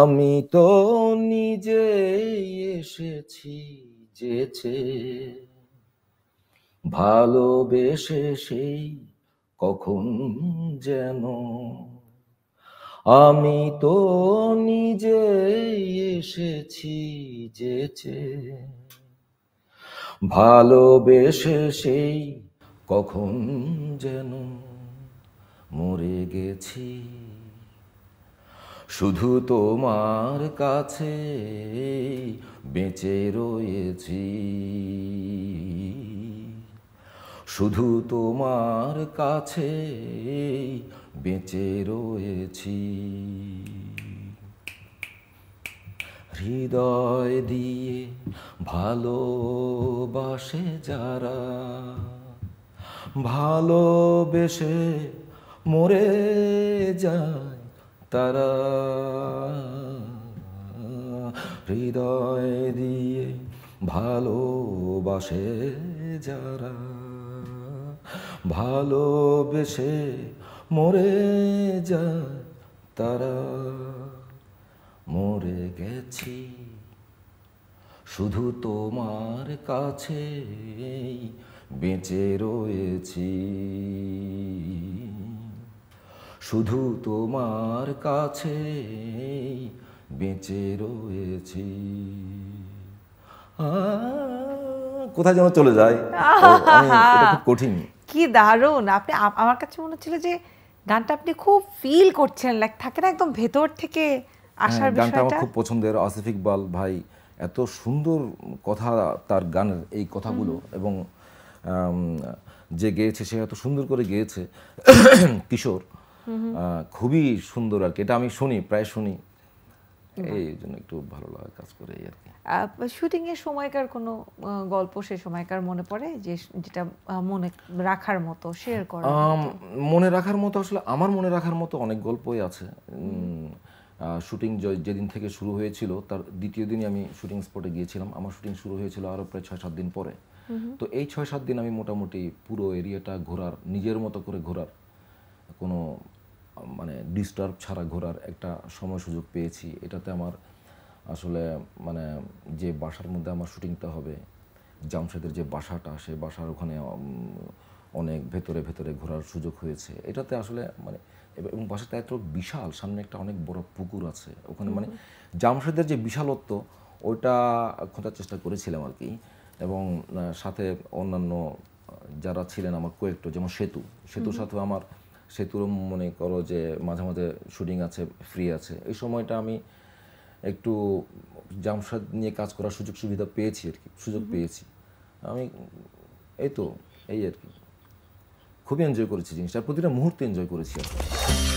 আমি তো নিজে এসেছি যেছে ভালোবেসে সেই কখন যেন আমি তো নিজে এসেছি যেছে ভালোবেসে সেই কখন যেন মরে গেছি শুধু তোমার কাছে বেঁচে রয়েছি শুধু তোমার কাছে বেঁচে রয়েছি হৃদয় দিয়ে ভালোবাসে যারা ভালোবেসে মরে যায় তারা হৃদয় দিয়ে ভালোবাসে যারা ভালোবেসে মরে যায় তারা মরে গেছি শুধু তোমার কাছে বেঁচে রয়েছি শুধু তোমার কাছে বেঁচে রয়েছি কোথায় যেন চলে যায় কঠিন কি দারুণ আপনি আমার কাছে মনে হচ্ছিল যে গানটা আপনি খুব ফিল করছেন লাইক থাকে না একদম ভেতর থেকে আসার হ্যাঁ, গানটা আমার খুব পছন্দের আসিফ ইকবাল ভাই এত সুন্দর কথা তার গানের এই কথাগুলো এবং যে গেয়েছে সে এত সুন্দর করে গেয়েছে কিশোর খুবই সুন্দর আর কি এটা আমি শুনি প্রায় শুনি এই জন্য একটু ভালো লাগা কাজ করে আর কি শুটিং এর সময়কার কোনো গল্প সে সময়কার মনে পড়ে যে যেটা মনে রাখার মতো শেয়ার করা মনে রাখার মতো আসলে আমার মনে রাখার মতো অনেক গল্পই আছে শুটিং যেদিন থেকে শুরু হয়েছিল তার দ্বিতীয় দিনই আমি শুটিং স্পটে গিয়েছিলাম আমার শুটিং শুরু হয়েছিল আরও প্রায় ছয় সাত দিন পরে তো এই ছয় সাত দিন আমি মোটামুটি পুরো এরিয়াটা ঘোরার নিজের মতো করে ঘোরার কোনো মানে ডিস্টার্ব ছাড়া ঘোরার একটা সময় সুযোগ পেয়েছি এটাতে আমার আসলে মানে যে বাসার মধ্যে আমার শুটিংটা হবে জামশেদের যে বাসাটা সেই বাসার ওখানে অনেক ভেতরে ভেতরে ঘোরার সুযোগ হয়েছে এটাতে আসলে মানে এবং বাসাটা এত বিশাল সামনে একটা অনেক বড় পুকুর আছে ওখানে মানে জামশেদের যে বিশালত্ব ওইটা খোঁজার চেষ্টা করেছিলাম আর কি এবং সাথে অন্যান্য যারা ছিলেন আমার কয়েকটা যেমন সেতু সেতুর সাথে আমার সেতুরও মনে করো যে মাঝে মাঝে শুটিং আছে ফ্রি আছে এই সময়টা আমি একটু জামশাদ নিয়ে কাজ করার সুযোগ সুবিধা পেয়েছি আর কি সুযোগ পেয়েছি আমি এই তো এই আর কি খুবই এনজয় করেছি জিনিসটা প্রতিটা মুহূর্তে এনজয় করেছি আর কি